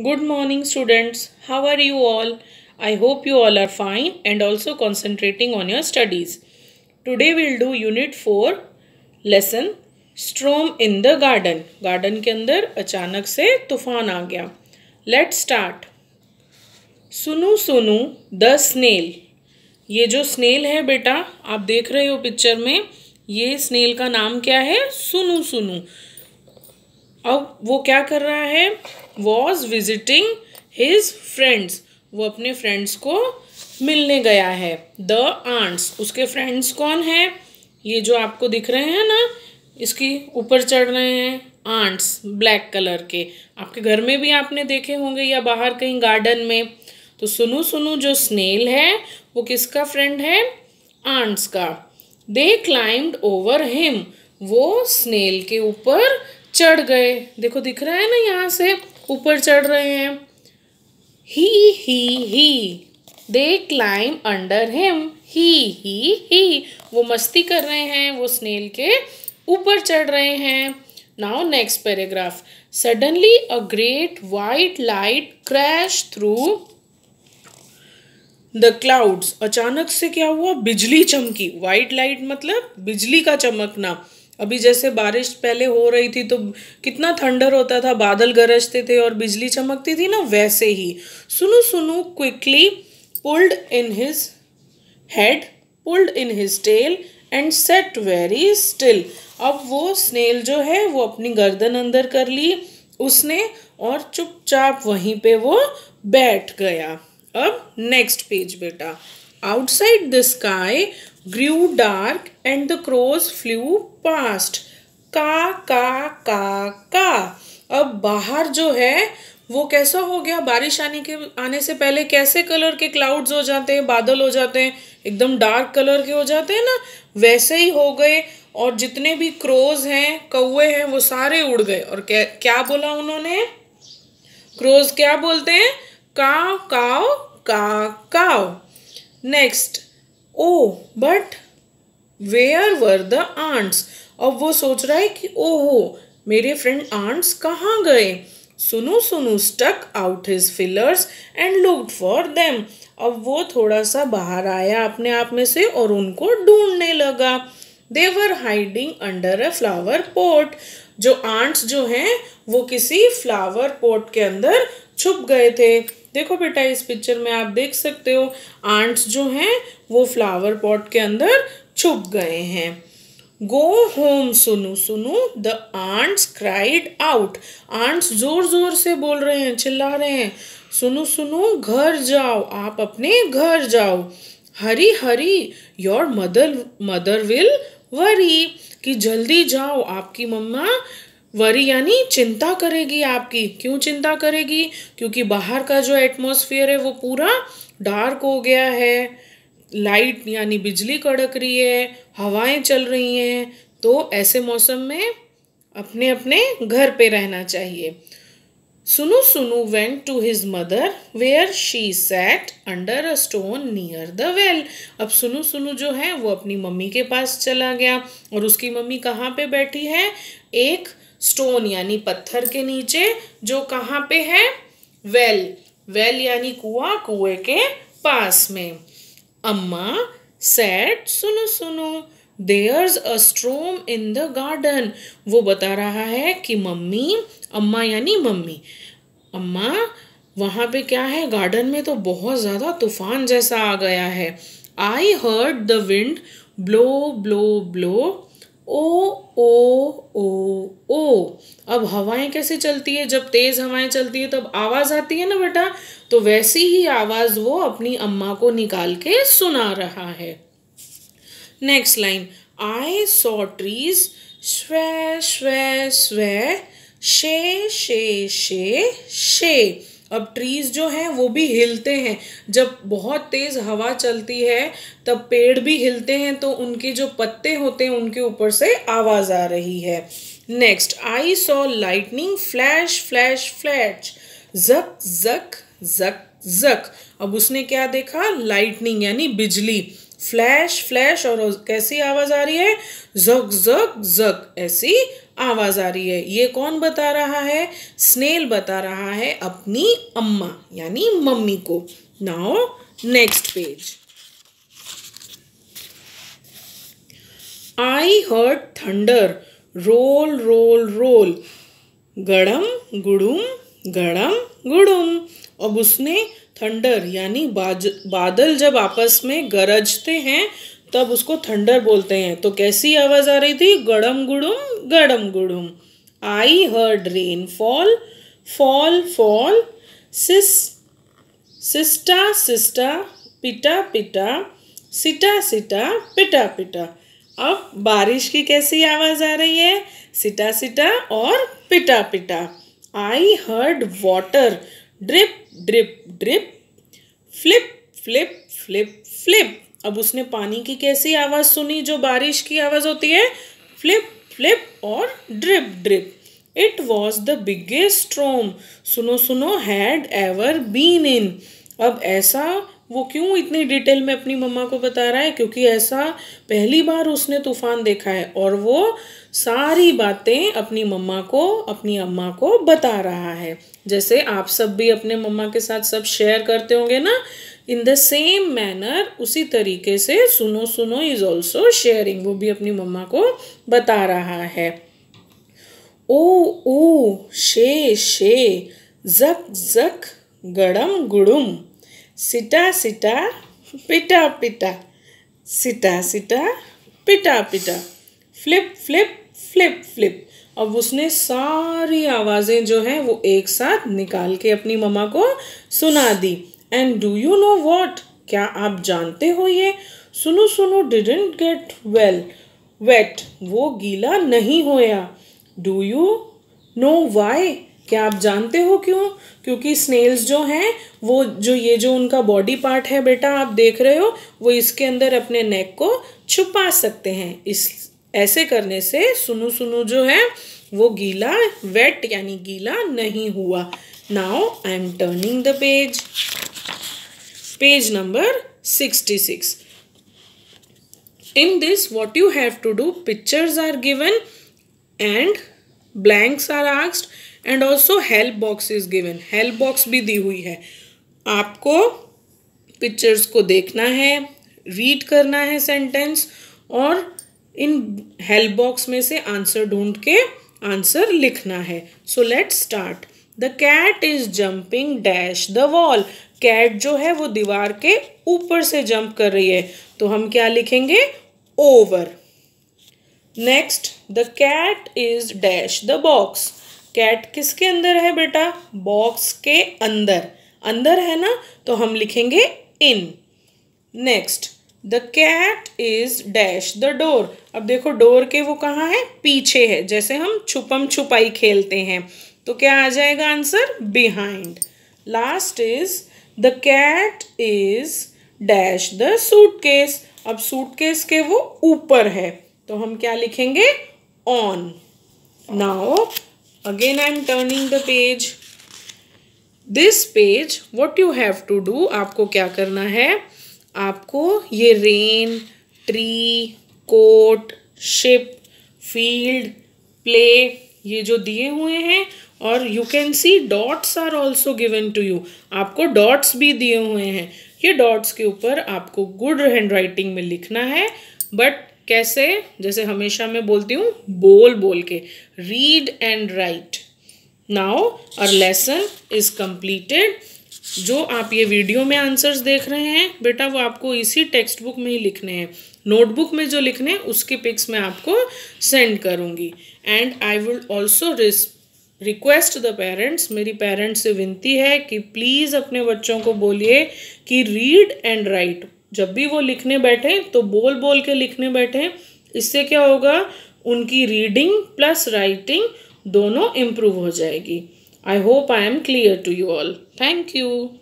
Good morning students how are you all I hope you all are fine and also concentrating on your studies today will do unit four lesson storm in the garden garden के अंदर अचानक से तूफान आ गया let start सुनो Sunu the snail ये जो snail है बेटा आप देख रहे हो पिक्चर में ये स्नेल का नाम क्या है सुनो सुनो अब वो क्या कर रहा है वॉज विजिटिंग हिज फ्रेंड्स वो अपने फ्रेंड्स को मिलने गया है द आंट्स उसके फ्रेंड्स कौन है ये जो आपको दिख रहे हैं ना इसकी ऊपर चढ़ रहे हैं आंट्स ब्लैक कलर के आपके घर में भी आपने देखे होंगे या बाहर कहीं गार्डन में तो सुनू सुनू जो स्नेल है वो किसका फ्रेंड है आंट्स का दे क्लाइंब ओवर हिम वो स्नेल के ऊपर चढ़ गए देखो दिख रहा है ना यहाँ से ऊपर चढ़ रहे हैं ही ही ही दे क्लाइम अंडर हिम ही ही ही वो मस्ती कर रहे हैं वो स्नेल के ऊपर चढ़ रहे हैं now next paragraph suddenly a great white light crash through the clouds अचानक से क्या हुआ बिजली चमकी वाइट लाइट मतलब बिजली का चमकना अभी जैसे बारिश पहले हो रही थी तो कितना थंडर होता था बादल गरजते थे और बिजली चमकती थी ना वैसे ही Sunu Sunu quickly pulled in his head pulled in his tail and sat very still अब वो स्नेल जो है वो अपनी गर्दन अंदर कर ली उसने और चुपचाप वहीं पे वो बैठ गया अब नेक्स्ट पेज बेटा Outside the sky grew dark and the crows flew past. का का का का अब बाहर जो है वो कैसा हो गया बारिश आने के आने से पहले कैसे कलर के क्लाउड्स हो जाते हैं बादल हो जाते हैं एकदम डार्क कलर के हो जाते हैं ना वैसे ही हो गए और जितने भी क्रोज हैं कौए हैं वो सारे उड़ गए और क्या क्या बोला उन्होंने क्रोज क्या बोलते हैं काव काव का काव next oh but where were the ants अब वो सोच रहा है कि ओहो मेरे फ्रेंड आंट्स कहाँ गए Sunu Sunu stuck out his feelers and look for them अब वो थोड़ा सा बाहर आया अपने आप में से और उनको ढूंढने लगा they were hiding under a flower pot जो आंट्स जो हैं वो किसी फ्लावर पोर्ट के अंदर छुप गए थे देखो बेटा इस पिक्चर में आप देख सकते हो आंट्स जो हैं वो फ्लावर पॉट के अंदर छुप गए हैं गो home Sunu Sunu the ants cried out ants जोर जोर से बोल रहे हैं चिल्ला रहे हैं सुनो सुनो घर जाओ आप अपने घर जाओ hurry hurry your mother mother will worry कि जल्दी जाओ आपकी मम्मा वरी यानी चिंता करेगी आपकी क्यों चिंता करेगी क्योंकि बाहर का जो एटमोसफियर है वो पूरा डार्क हो गया है लाइट यानी बिजली कड़क रही है हवाएं चल रही हैं तो ऐसे मौसम में अपने अपने घर पे रहना चाहिए Sunu Sunu went to his mother where she sat under a stone near the well अब सुनु सुनु जो है वो अपनी मम्मी के पास चला गया और उसकी मम्मी कहाँ पे बैठी है एक स्टोन यानी पत्थर के नीचे जो कहाँ पे है वेल वेल यानी कुआ कुएं के पास में अम्मा said Sunu Sunu there's a storm in the garden वो बता रहा है कि मम्मी अम्मा यानी मम्मी अम्मा वहाँ पे क्या है गार्डन में तो बहुत ज़्यादा तूफान जैसा आ गया है I heard the wind blow blow blow ओ ओ ओ ओ अब हवाएं कैसे चलती है जब तेज़ हवाएं चलती है तब आवाज़ आती है ना बेटा तो वैसी ही आवाज़ वो अपनी अम्मा को निकाल के सुना रहा है next line I saw trees sway sway स्वे शे शे शे शे अब ट्रीज जो हैं वो भी हिलते हैं जब बहुत तेज़ हवा चलती है तब पेड़ भी हिलते हैं तो उनके जो पत्ते होते हैं उनके ऊपर से आवाज़ आ रही है next I saw lightning flash flash flash जक जक जक जक अब उसने क्या देखा लाइटनिंग यानी बिजली फ्लैश फ्लैश और कैसी आवाज़ आ रही है जक जक जक ऐसी आवाज़ आ रही है ये कौन बता रहा है स्नेल बता रहा है अपनी अम्मा यानी मम्मी को now next page I heard thunder roll roll roll गड़म गुड़ुम गड़म गुड़ुम अब उसने थंडर यानी बाज बादल जब आपस में गरजते हैं तब उसको थंडर बोलते हैं तो कैसी आवाज़ आ रही थी गड़म गुड़ुम गड़म गुड़ुम I heard rain fall fall fall सिस्टा सिस्टा पिटा पिटा सिटा सिटा पिटा पिटा अब बारिश की कैसी आवाज़ आ रही है सिटा सिटा और पिटा पिटा I heard water drip drip drip flip flip flip flip अब उसने पानी की कैसी आवाज़ सुनी जो बारिश की आवाज़ होती है फ्लिप फ्लिप और drip drip it was the biggest storm Sunu Sunu had ever been in अब ऐसा वो क्यों इतनी डिटेल में अपनी मम्मा को बता रहा है क्योंकि ऐसा पहली बार उसने तूफान देखा है और वो सारी बातें अपनी मम्मा को अपनी अम्मा को बता रहा है जैसे आप सब भी अपने मम्मा के साथ सब शेयर करते होंगे ना इन द सेम मैनर उसी तरीके से सुनो सुनो इज ऑल्सो शेयरिंग वो भी अपनी मम्मा को बता रहा है ओ ओ शे शे जक जक गड़म गुड़ुम सिटा सिटा पिटा पिटा सिटा सिटा पिटा पिटा फ्लिप फ्लिप फ्लिप फ्लिप अब उसने सारी आवाज़ें जो हैं वो एक साथ निकाल के अपनी मम्मा को सुना दी and do you know what क्या आप जानते हो ये सुनो सुनो डिडेंट गेट वेल वेट वो गीला नहीं होया डू यू नो वाई क्या आप जानते हो क्यों क्योंकि स्नेल्स जो हैं वो जो ये जो उनका बॉडी पार्ट है बेटा आप देख रहे हो वो इसके अंदर अपने नेक को छुपा सकते हैं इस ऐसे करने से सुनु सुनु जो है वो गीला वेट यानी गीला नहीं हुआ now I am turning the page page number sixty six in this what you have to do pictures are given and blanks are asked and also help box is given help box भी दी हुई है आपको pictures को देखना है read करना है सेंटेंस और इन हेल्प बॉक्स में से आंसर ढूंढ के आंसर लिखना है so let start the cat is jumping dash the wall cat जो है वो दीवार के ऊपर से जंप कर रही है तो हम क्या लिखेंगे over next the cat is dash the box cat किसके अंदर है बेटा बॉक्स के अंदर अंदर है ना तो हम लिखेंगे in next the cat is dash the door अब देखो डोर के वो कहाँ है पीछे है जैसे हम छुपम छुपाई खेलते हैं तो क्या आ जाएगा answer behind last is the cat is dash the suitcase अब सूटकेस के वो ऊपर है तो हम क्या लिखेंगे on now again I am turning the page this page what you have to do आपको क्या करना है आपको ये rain tree coat ship field play ये जो दिए हुए हैं और you can see dots are also given to you आपको डॉट्स भी दिए हुए हैं ये डॉट्स के ऊपर आपको गुड हैंड राइटिंग में लिखना है बट कैसे जैसे हमेशा मैं बोलती हूँ बोल बोल के रीड एंड राइट नाउ और लेसन इज कम्प्लीटेड जो आप ये वीडियो में आंसर्स देख रहे हैं बेटा वो आपको इसी टेक्स्ट बुक में ही लिखने हैं नोटबुक में जो लिखने हैं उसके पिक्स मैं आपको सेंड करूँगी and I will also request the parents मेरी पेरेंट्स से विनती है कि प्लीज़ अपने बच्चों को बोलिए कि रीड एंड राइट जब भी वो लिखने बैठे तो बोल बोल के लिखने बैठे इससे क्या होगा उनकी रीडिंग प्लस राइटिंग दोनों इम्प्रूव हो जाएगी I hope I am clear to you all thank you